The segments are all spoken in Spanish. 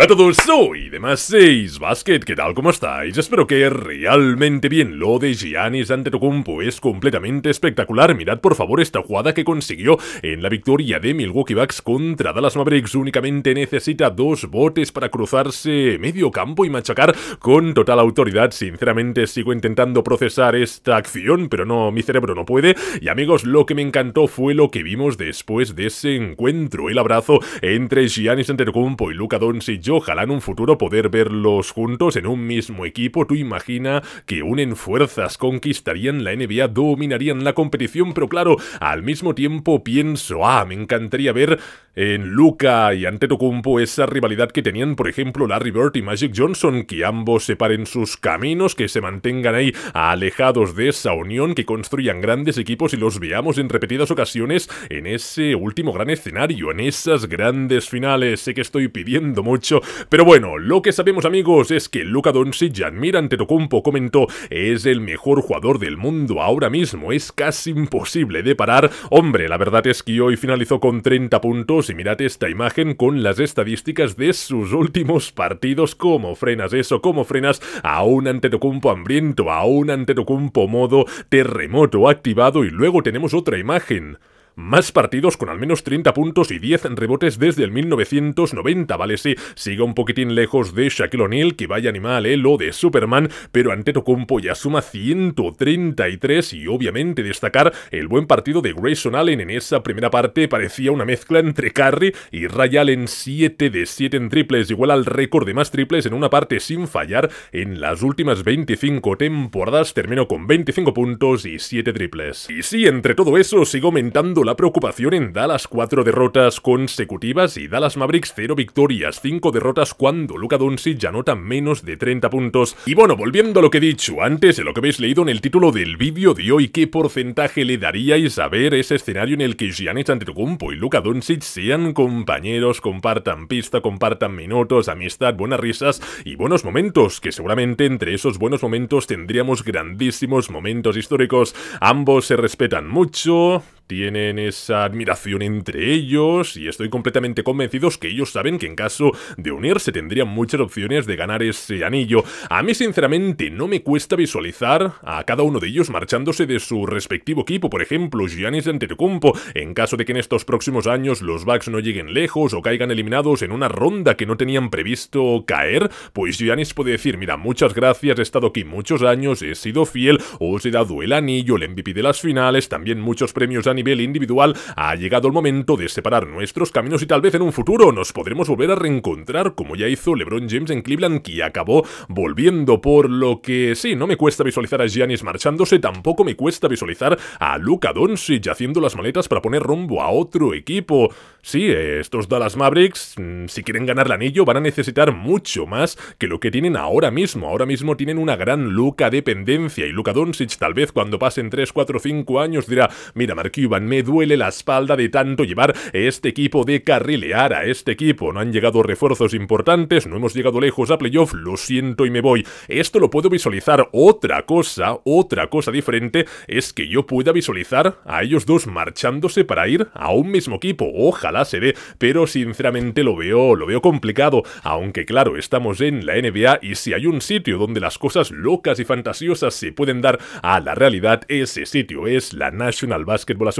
Hola a todos, soy de 6 Basket, ¿qué tal? ¿Cómo estáis? Espero que realmente bien. Lo de Giannis Antetokounmpo es completamente espectacular. Mirad por favor esta jugada que consiguió en la victoria de Milwaukee Bucks contra Dallas Mavericks. Únicamente necesita dos botes para cruzarse medio campo y machacar con total autoridad. Sinceramente sigo intentando procesar esta acción, pero no, mi cerebro no puede. Y amigos, lo que me encantó fue lo que vimos después de ese encuentro. El abrazo entre Giannis Antetokounmpo y Luka Doncic yo ojalá en un futuro poder verlos juntos en un mismo equipo. Tú imagina que unen fuerzas, conquistarían la NBA, dominarían la competición, pero claro, al mismo tiempo pienso, ah, me encantaría ver en Luca y ante Antetokounmpo esa rivalidad que tenían, por ejemplo, Larry Bird y Magic Johnson, que ambos separen sus caminos, que se mantengan ahí alejados de esa unión, que construyan grandes equipos y los veamos en repetidas ocasiones en ese último gran escenario, en esas grandes finales. Sé que estoy pidiendo mucho, pero bueno, lo que sabemos amigos es que Luka Doncic, ante Antetokounmpo comentó, es el mejor jugador del mundo ahora mismo, es casi imposible de parar. Hombre, la verdad es que hoy finalizó con 30 puntos y mirad esta imagen con las estadísticas de sus últimos partidos, cómo frenas eso, cómo frenas a un Antetokounmpo hambriento, a un Antetokounmpo modo terremoto activado y luego tenemos otra imagen más partidos con al menos 30 puntos y 10 rebotes desde el 1990, ¿vale? Sí, sigue un poquitín lejos de Shaquille O'Neal, que vaya animal, ¿eh? Lo de Superman, pero Antetokounmpo ya suma 133 y obviamente destacar el buen partido de Grayson Allen en esa primera parte parecía una mezcla entre Curry y Ray Allen 7 de 7 en triples, igual al récord de más triples en una parte sin fallar en las últimas 25 temporadas, terminó con 25 puntos y 7 triples. Y sí, entre todo eso sigue aumentando la preocupación en Dallas, cuatro derrotas consecutivas y Dallas Mavericks cero victorias, cinco derrotas cuando Luka Doncic ya nota menos de 30 puntos. Y bueno, volviendo a lo que he dicho antes, de lo que habéis leído en el título del vídeo de hoy, ¿qué porcentaje le daríais a ver ese escenario en el que Giannis Antetokounmpo y Luka Doncic sean compañeros, compartan pista, compartan minutos, amistad, buenas risas y buenos momentos, que seguramente entre esos buenos momentos tendríamos grandísimos momentos históricos. Ambos se respetan mucho, tienen esa admiración entre ellos y estoy completamente convencidos que ellos saben que en caso de unirse tendrían muchas opciones de ganar ese anillo. A mí sinceramente no me cuesta visualizar a cada uno de ellos marchándose de su respectivo equipo, por ejemplo Giannis Antetokounmpo, en caso de que en estos próximos años los Bucks no lleguen lejos o caigan eliminados en una ronda que no tenían previsto caer, pues Giannis puede decir, mira, muchas gracias, he estado aquí muchos años, he sido fiel, os he dado el anillo, el MVP de las finales, también muchos premios han nivel individual, ha llegado el momento de separar nuestros caminos y tal vez en un futuro nos podremos volver a reencontrar como ya hizo LeBron James en Cleveland que acabó volviendo por lo que sí, no me cuesta visualizar a Giannis marchándose, tampoco me cuesta visualizar a Luka Doncic haciendo las maletas para poner rumbo a otro equipo. Sí, estos Dallas Mavericks, mm, si quieren ganar el anillo, van a necesitar mucho más que lo que tienen ahora mismo. Ahora mismo tienen una gran Luca dependencia y Luka Doncic tal vez cuando pasen 3, 4, 5 años dirá, mira Marquillo. Me duele la espalda de tanto llevar este equipo, de carrilear a este equipo. No han llegado refuerzos importantes, no hemos llegado lejos a playoff, lo siento y me voy. Esto lo puedo visualizar. Otra cosa, otra cosa diferente, es que yo pueda visualizar a ellos dos marchándose para ir a un mismo equipo. Ojalá se ve pero sinceramente lo veo, lo veo complicado. Aunque claro, estamos en la NBA y si hay un sitio donde las cosas locas y fantasiosas se pueden dar a la realidad, ese sitio es la National Basketball Association.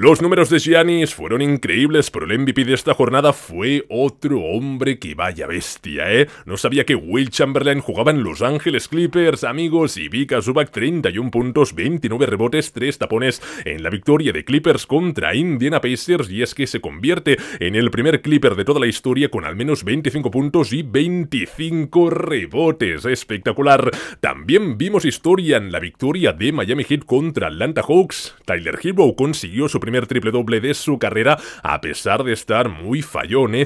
Los números de Giannis fueron increíbles, pero el MVP de esta jornada fue otro hombre que vaya bestia, ¿eh? No sabía que Will Chamberlain jugaba en Los Ángeles Clippers, amigos, y Vika Zubac 31 puntos, 29 rebotes, 3 tapones en la victoria de Clippers contra Indiana Pacers, y es que se convierte en el primer Clipper de toda la historia con al menos 25 puntos y 25 rebotes. Espectacular. También vimos historia en la victoria de Miami Heat contra Atlanta Hawks. Tyler Hero consiguió su primer triple doble de su carrera a pesar de estar muy fallón, 0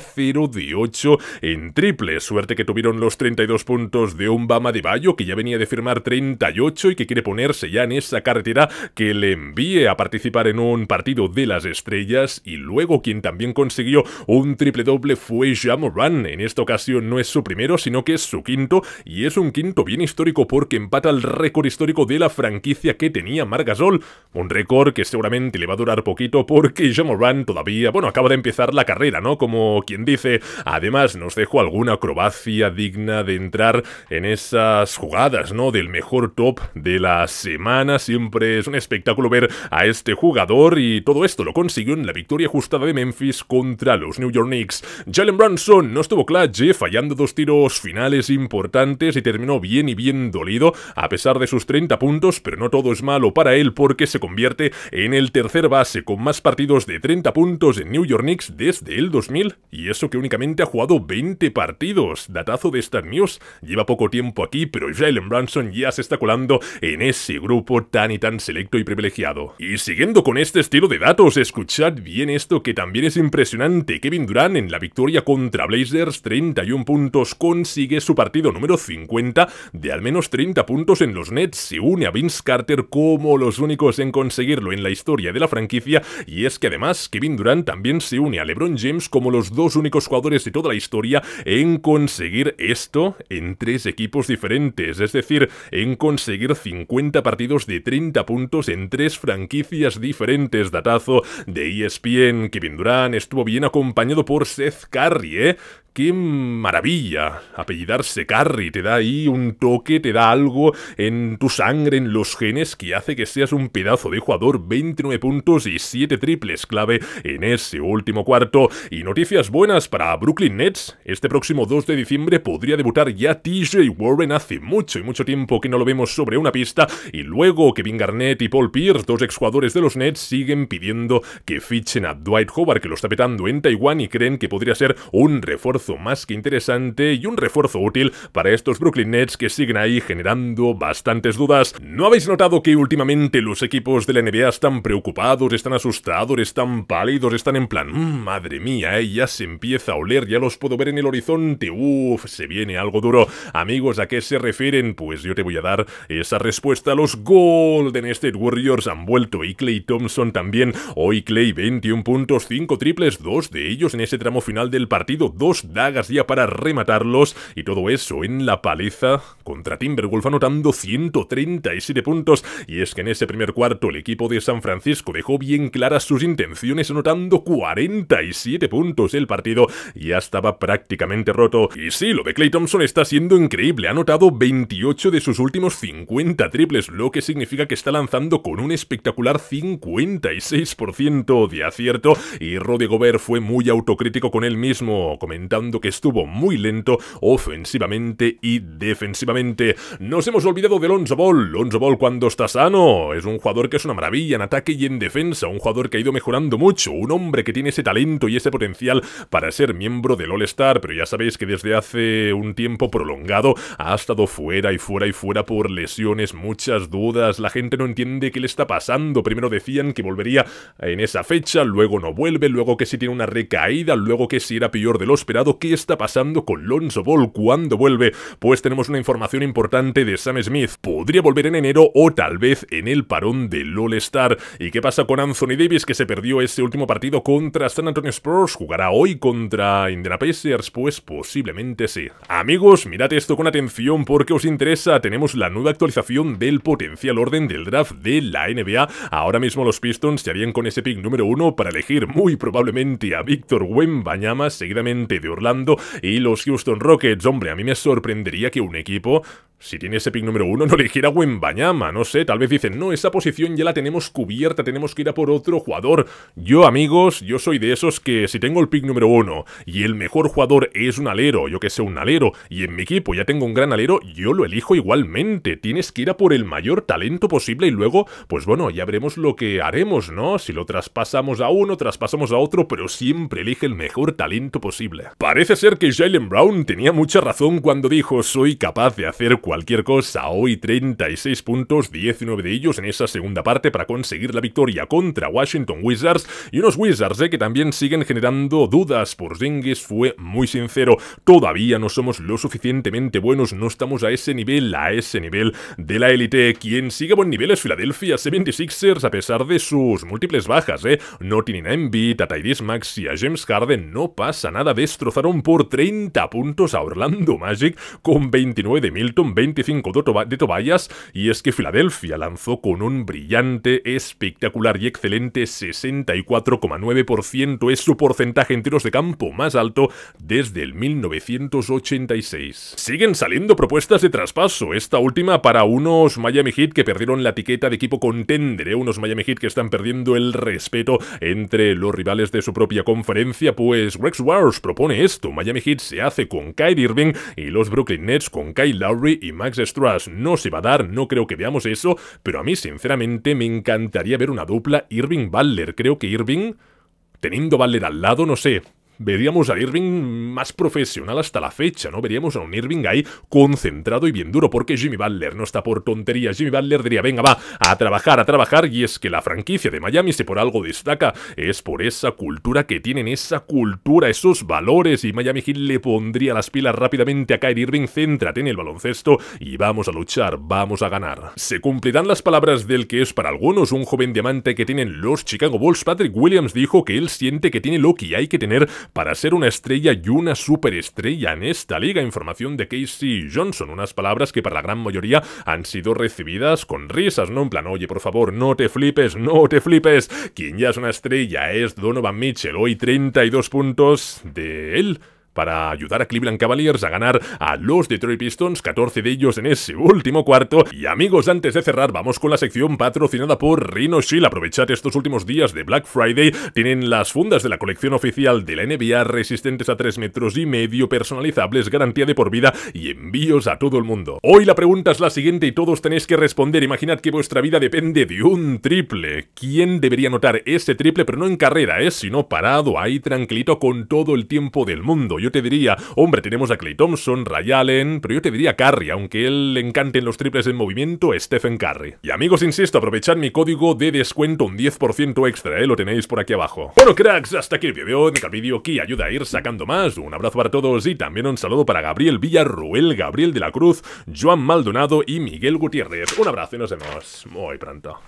eh, de 8 en triple. Suerte que tuvieron los 32 puntos de un Bama de Bayo que ya venía de firmar 38 y que quiere ponerse ya en esa carretera que le envíe a participar en un partido de las estrellas y luego quien también consiguió un triple doble fue Jamoran. En esta ocasión no es su primero, sino que es su quinto y es un quinto bien histórico porque empata el récord histórico de la franquicia que tenía Margasol, un récord que seguramente y le va a durar poquito porque John Moran todavía, bueno, acaba de empezar la carrera, ¿no? Como quien dice, además nos dejó alguna acrobacia digna de entrar en esas jugadas, ¿no? Del mejor top de la semana, siempre es un espectáculo ver a este jugador y todo esto lo consiguió en la victoria ajustada de Memphis contra los New York Knicks. Jalen Brunson no estuvo clutch, fallando dos tiros finales importantes y terminó bien y bien dolido a pesar de sus 30 puntos, pero no todo es malo para él porque se convierte en el tercer base con más partidos de 30 puntos en New York Knicks desde el 2000, y eso que únicamente ha jugado 20 partidos. Datazo de estas News, lleva poco tiempo aquí, pero Israel Branson ya se está colando en ese grupo tan y tan selecto y privilegiado. Y siguiendo con este estilo de datos, escuchad bien esto que también es impresionante. Kevin Durant en la victoria contra Blazers, 31 puntos, consigue su partido número 50 de al menos 30 puntos en los Nets, se une a Vince Carter como los únicos en conseguirlo en la historia historia de la franquicia y es que además Kevin Durant también se une a LeBron James como los dos únicos jugadores de toda la historia en conseguir esto en tres equipos diferentes, es decir, en conseguir 50 partidos de 30 puntos en tres franquicias diferentes, datazo de ESPN, Kevin Durant estuvo bien acompañado por Seth Curry, ¿eh? qué maravilla. Apellidarse Carry te da ahí un toque, te da algo en tu sangre, en los genes, que hace que seas un pedazo de jugador. 29 puntos y 7 triples clave en ese último cuarto. Y noticias buenas para Brooklyn Nets. Este próximo 2 de diciembre podría debutar ya TJ Warren. Hace mucho y mucho tiempo que no lo vemos sobre una pista. Y luego Kevin Garnett y Paul Pierce, dos exjugadores de los Nets, siguen pidiendo que fichen a Dwight Howard, que lo está petando en Taiwán y creen que podría ser un refuerzo más que interesante y un refuerzo útil para estos Brooklyn Nets que siguen ahí generando bastantes dudas. ¿No habéis notado que últimamente los equipos de la NBA están preocupados, están asustados, están pálidos, están en plan, mm, madre mía, eh, ya se empieza a oler, ya los puedo ver en el horizonte, uff, se viene algo duro. Amigos, ¿a qué se refieren? Pues yo te voy a dar esa respuesta. Los Golden State Warriors han vuelto y Clay Thompson también. Hoy Clay 21 puntos, 5 triples, dos de ellos en ese tramo final del partido, 2 dagas ya para rematarlos y todo eso en la paliza contra Timberwolf anotando 137 puntos. Y es que en ese primer cuarto el equipo de San Francisco dejó bien claras sus intenciones anotando 47 puntos. El partido ya estaba prácticamente roto. Y sí, lo de Clay Thompson está siendo increíble. Ha anotado 28 de sus últimos 50 triples, lo que significa que está lanzando con un espectacular 56% de acierto y rodrigo ver fue muy autocrítico con él mismo, comentando que estuvo muy lento ofensivamente y defensivamente. Nos hemos olvidado de Lonzo Ball. Lonzo Ball cuando está sano es un jugador que es una maravilla en ataque y en defensa, un jugador que ha ido mejorando mucho, un hombre que tiene ese talento y ese potencial para ser miembro del All-Star, pero ya sabéis que desde hace un tiempo prolongado ha estado fuera y fuera y fuera por lesiones, muchas dudas, la gente no entiende qué le está pasando, primero decían que volvería en esa fecha, luego no vuelve, luego que si tiene una recaída, luego que si era peor de lo esperado, qué está pasando con Lonzo Ball cuando vuelve, pues tenemos una información importante de Sam Smith. Podría volver en enero o tal vez en el parón del All-Star. ¿Y qué pasa con Anthony Davis que se perdió ese último partido contra San Antonio Spurs? ¿Jugará hoy contra Indiana Pues posiblemente sí. Amigos, mirad esto con atención porque os interesa. Tenemos la nueva actualización del potencial orden del draft de la NBA. Ahora mismo los Pistons se harían con ese pick número uno para elegir muy probablemente a Víctor Wembanyama, seguidamente de Orlando y los Houston Rockets. Hombre, a mí me sorprendería que un equipo si tiene ese pick número uno, no le a Wenbañama, no sé, tal vez dicen, no, esa posición ya la tenemos cubierta, tenemos que ir a por otro jugador. Yo, amigos, yo soy de esos que si tengo el pick número uno y el mejor jugador es un alero, yo que sé, un alero, y en mi equipo ya tengo un gran alero, yo lo elijo igualmente. Tienes que ir a por el mayor talento posible y luego, pues bueno, ya veremos lo que haremos, ¿no? Si lo traspasamos a uno, traspasamos a otro, pero siempre elige el mejor talento posible. Parece ser que Jalen Brown tenía mucha razón cuando dijo, soy capaz de hacer cualquier cosa. Hoy 36 puntos, 19 de ellos en esa segunda parte para conseguir la victoria contra Washington Wizards y unos Wizards eh, que también siguen generando dudas. Por Porzingis fue muy sincero, todavía no somos lo suficientemente buenos, no estamos a ese nivel, a ese nivel de la élite. Quien sigue buen nivel es Philadelphia 76ers a pesar de sus múltiples bajas, eh. No tienen a Embiid, a Tyrese Max y a James Harden, no pasa nada, destrozaron por 30 puntos a Orlando Magic con 29 de Milton, 25 de, toba y es que Filadelfia lanzó con un brillante, espectacular y excelente 64,9%. Es su porcentaje en tiros de campo más alto desde el 1986. Siguen saliendo propuestas de traspaso, esta última para unos Miami Heat que perdieron la etiqueta de equipo contender, ¿eh? unos Miami Heat que están perdiendo el respeto entre los rivales de su propia conferencia, pues Rex Wars propone esto, Miami Heat se hace con Kyrie Irving y los Brooklyn Nets con Kyle Lowry y Max Strass no se va a dar, no creo que veamos eso, pero a mí sinceramente me encantaría ver una dupla irving Baller. Creo que Irving, teniendo Baller al lado, no sé, veríamos a Irving más profesional hasta la fecha, ¿no? Veríamos a un Irving ahí concentrado y bien duro, porque Jimmy Butler no está por tonterías. Jimmy Butler diría, venga, va, a trabajar, a trabajar. Y es que la franquicia de Miami, si por algo destaca, es por esa cultura que tienen, esa cultura, esos valores. Y Miami Heat le pondría las pilas rápidamente a Kyrie Irving, céntrate en el baloncesto y vamos a luchar, vamos a ganar. Se cumplirán las palabras del que es para algunos un joven diamante que tienen los Chicago Bulls. Patrick Williams dijo que él siente que tiene lo que hay que tener para ser una estrella y una superestrella en esta liga. Información de Casey Johnson, unas palabras que para la gran mayoría han sido recibidas con risas, ¿no? En plan, oye, por favor, no te flipes, no te flipes. Quien ya es una estrella es Donovan Mitchell, hoy 32 puntos de él para ayudar a Cleveland Cavaliers a ganar a los Detroit Pistons, 14 de ellos en ese último cuarto. Y amigos, antes de cerrar, vamos con la sección patrocinada por Rhino Shield. Aprovechad estos últimos días de Black Friday. Tienen las fundas de la colección oficial de la NBA resistentes a 3 metros y medio, personalizables, garantía de por vida y envíos a todo el mundo. Hoy la pregunta es la siguiente y todos tenéis que responder. Imaginad que vuestra vida depende de un triple. ¿Quién debería anotar ese triple? Pero no en carrera, es, ¿eh? sino parado ahí tranquilito con todo el tiempo del mundo. Yo te diría, hombre, tenemos a Clay Thompson, Ray Allen, pero yo te diría Curry, aunque él le encanten los triples en movimiento, Stephen Curry. Y amigos, insisto, aprovechad mi código de descuento, un 10% extra, ¿eh? Lo tenéis por aquí abajo. Bueno, cracks, hasta aquí el vídeo. De el vídeo aquí, ayuda a ir sacando más. Un abrazo para todos y también un saludo para Gabriel Villarruel, Gabriel de la Cruz, Joan Maldonado y Miguel Gutiérrez. Un abrazo y nos vemos muy pronto.